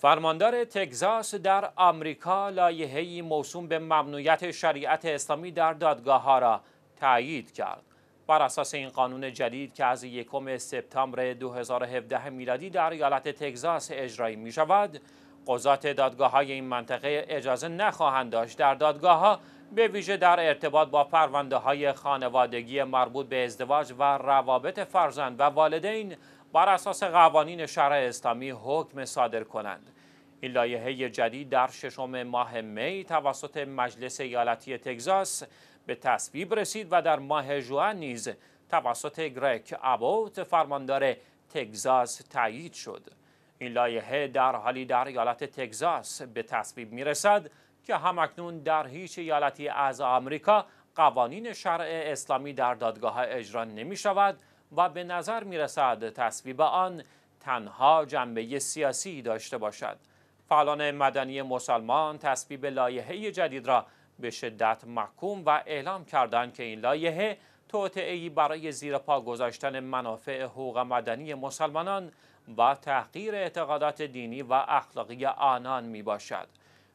فرماندار تگزاس در آمریکا لایحه‌ای موسوم به ممنوعیت شریعت اسلامی در دادگاه ها را تایید کرد. بر اساس این قانون جدید که از یکم سپتامبر 2017 میلادی در ایالت تگزاس اجرایی می شود، قضات دادگاه های این منطقه اجازه نخواهند داشت در دادگاه ها به ویژه در ارتباط با پرونده های خانوادگی مربوط به ازدواج و روابط فرزند و والدین بر اساس قوانین شرع اسلامی حکم صادر کنند این لایحه جدید در ششم ماه می توسط مجلس ایالتی تگزاس به تصویب رسید و در ماه جوان نیز توسط گرک ابوت فرماندار تگزاس تایید شد این لایحه در حالی در ایالت تگزاس به تصویب می رسد که همکنون در هیچ ایالتی از آمریکا قوانین شرع اسلامی در دادگاه اجرا نمی شود و به نظر می رسد تصویب آن تنها جنبه سیاسی داشته باشد فعالان مدنی مسلمان تصویب لایحه جدید را به شدت محکوم و اعلام کردند که این لایحه توطعهای برای زیر پا گذاشتن منافع حقوق مدنی مسلمانان و تحقیر اعتقادات دینی و اخلاقی آنان می باشد.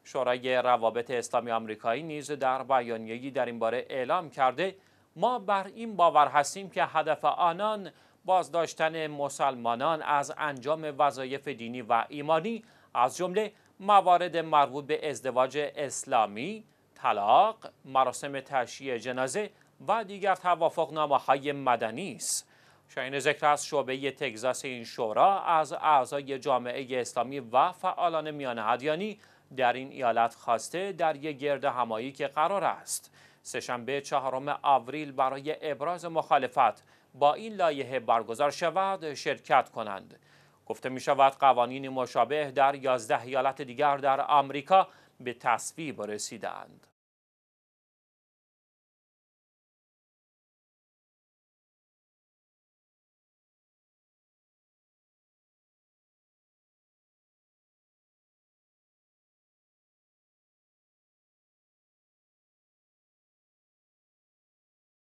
شورای روابط اسلامی آمریکایی نیز در بیانیه‌ای در این باره اعلام کرده ما بر این باور هستیم که هدف آنان بازداشتن مسلمانان از انجام وظایف دینی و ایمانی از جمله موارد مربوط به ازدواج اسلامی، طلاق، مراسم تشییع جنازه و دیگر توافقنامه های مدنی است. شاین ذکر از شعبه تگزاس این شورا از اعضای جامعه اسلامی و فعالان میانه هدیانی در این ایالت خواسته در یک گرد همایی که قرار است سهشنبه چهارم آوریل برای ابراز مخالفت با این لایه برگزار شود شرکت کنند گفته می شود قوانین مشابه در 11 ایالت دیگر در آمریکا به تصویب رسیدند